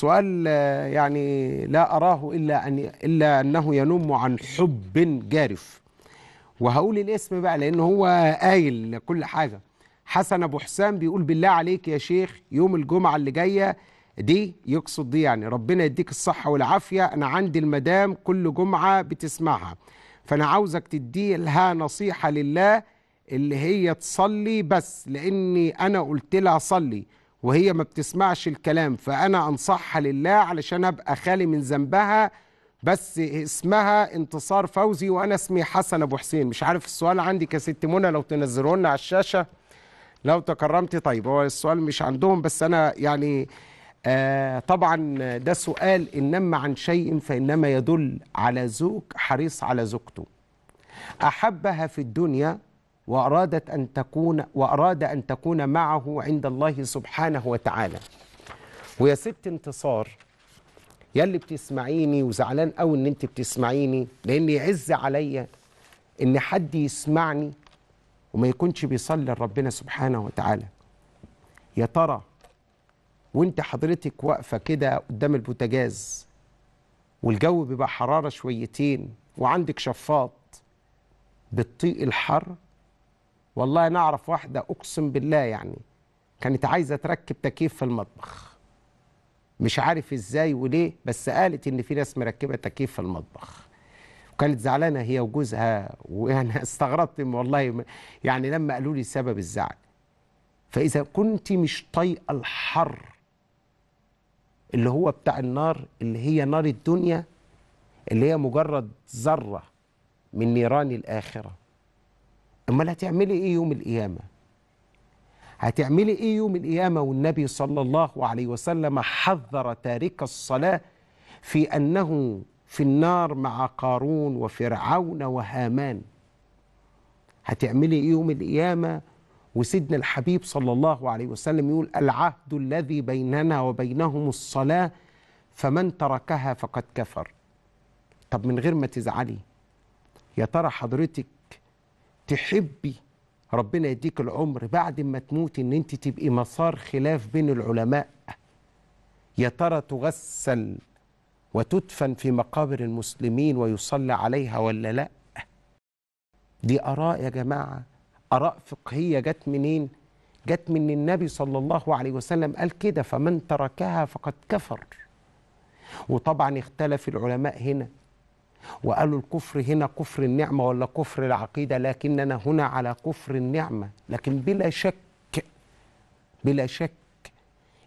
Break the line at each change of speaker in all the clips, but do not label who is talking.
السؤال آه، يعني لا أراه إلا, أن إلا أنه ينم عن حب جارف وهقول الاسم بقى لأن هو قايل كل حاجة حسن أبو حسام بيقول بالله عليك يا شيخ يوم الجمعة اللي جاية دي يقصد دي يعني ربنا يديك الصحة والعافية أنا عندي المدام كل جمعة بتسمعها فأنا عاوزك تدي لها نصيحة لله اللي هي تصلي بس لأني أنا قلت لها صلي وهي ما بتسمعش الكلام فأنا أنصحها لله علشان أبقى خالي من ذنبها بس اسمها انتصار فوزي وأنا اسمي حسن أبو حسين مش عارف السؤال عندي كست منى لو تنزله لنا على الشاشة لو تكرمتي طيب هو السؤال مش عندهم بس أنا يعني آه طبعا ده سؤال إن عن شيء فإنما يدل على زوج حريص على زوجته أحبها في الدنيا وأرادت أن تكون وأراد أن تكون معه عند الله سبحانه وتعالى ويا ست انتصار يا اللي بتسمعيني وزعلان قوي ان انت بتسمعيني لان يعز عليا ان حد يسمعني وما يكونش بيصلي لربنا سبحانه وتعالى يا ترى وانت حضرتك واقفه كده قدام البوتاجاز والجو بيبقى حراره شويتين وعندك شفاط بتطيق الحر والله نعرف واحدة أقسم بالله يعني كانت عايزة تركب تكييف في المطبخ مش عارف إزاي وليه بس قالت إن في ناس مركبة تكييف في المطبخ وكانت زعلانة هي وجوزها وأنا استغربت والله يعني لما قالوا لي سبب الزعل فإذا كنت مش طايقة الحر اللي هو بتاع النار اللي هي نار الدنيا اللي هي مجرد ذرة من نيران الآخرة امال هتعملي ايه يوم القيامه هتعملي ايه يوم القيامه والنبي صلى الله عليه وسلم حذر تارك الصلاه في انه في النار مع قارون وفرعون وهامان هتعملي ايه يوم القيامه وسيدنا الحبيب صلى الله عليه وسلم يقول العهد الذي بيننا وبينهم الصلاه فمن تركها فقد كفر طب من غير ما تزعلي يا ترى حضرتك تحبي ربنا يديك العمر بعد ما تموتي ان انت تبقي مسار خلاف بين العلماء يا ترى تغسل وتدفن في مقابر المسلمين ويصلى عليها ولا لا دي اراء يا جماعه اراء فقهيه جت منين جت من النبي صلى الله عليه وسلم قال كده فمن تركها فقد كفر وطبعا اختلف العلماء هنا وقالوا الكفر هنا كفر النعمة ولا كفر العقيدة لكننا هنا على كفر النعمة لكن بلا شك بلا شك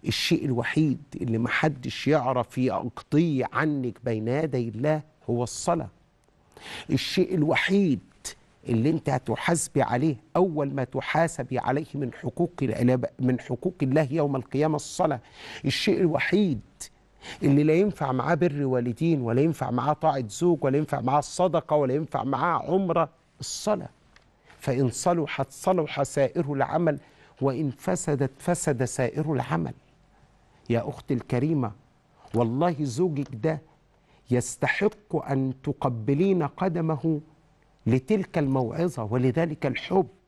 الشيء الوحيد اللي محدش يعرف يقضيه عنك بين يدي الله هو الصلاة الشيء الوحيد اللي انت هتحاسبي عليه اول ما تحاسبي عليه من حقوق من حقوق الله يوم القيامه الصلاه الشيء الوحيد اللي لا ينفع معاه بر والدين ولا ينفع معاه طاعة زوج ولا ينفع معاه الصدقة ولا ينفع معاه عمرة الصلاة فإن صلحت صلح سائر العمل وإن فسدت فسد سائر العمل يا أختي الكريمة والله زوجك ده يستحق أن تقبلين قدمه لتلك الموعظة ولذلك الحب